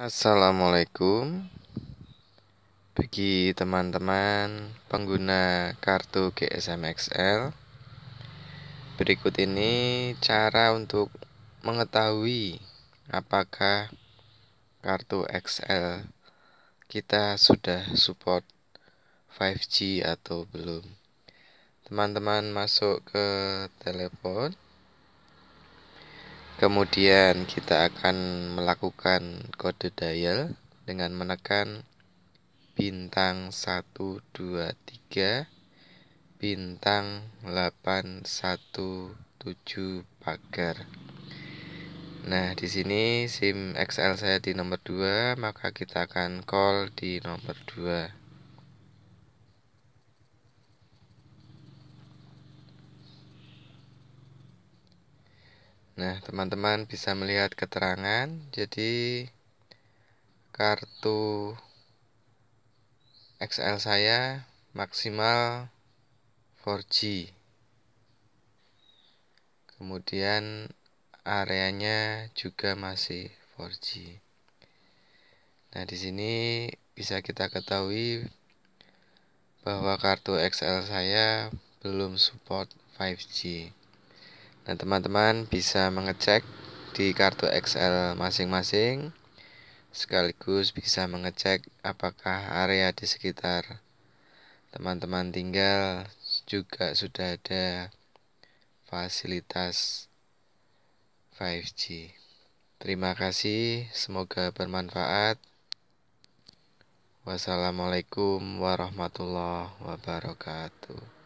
Assalamualaikum bagi teman-teman pengguna kartu GSM XL, berikut ini cara untuk mengetahui apakah kartu XL kita sudah support 5G atau belum teman-teman masuk ke telepon Kemudian kita akan melakukan kode dial dengan menekan bintang 123 bintang 817 pagar. Nah, di sini SIM XL saya di nomor 2, maka kita akan call di nomor 2. Nah, teman-teman bisa melihat keterangan. Jadi kartu XL saya maksimal 4G. Kemudian areanya juga masih 4G. Nah, di sini bisa kita ketahui bahwa kartu XL saya belum support 5G. Nah, teman-teman bisa mengecek di kartu Excel masing-masing sekaligus bisa mengecek apakah area di sekitar teman-teman tinggal juga sudah ada fasilitas 5G. Terima kasih, semoga bermanfaat. Wassalamualaikum warahmatullahi wabarakatuh.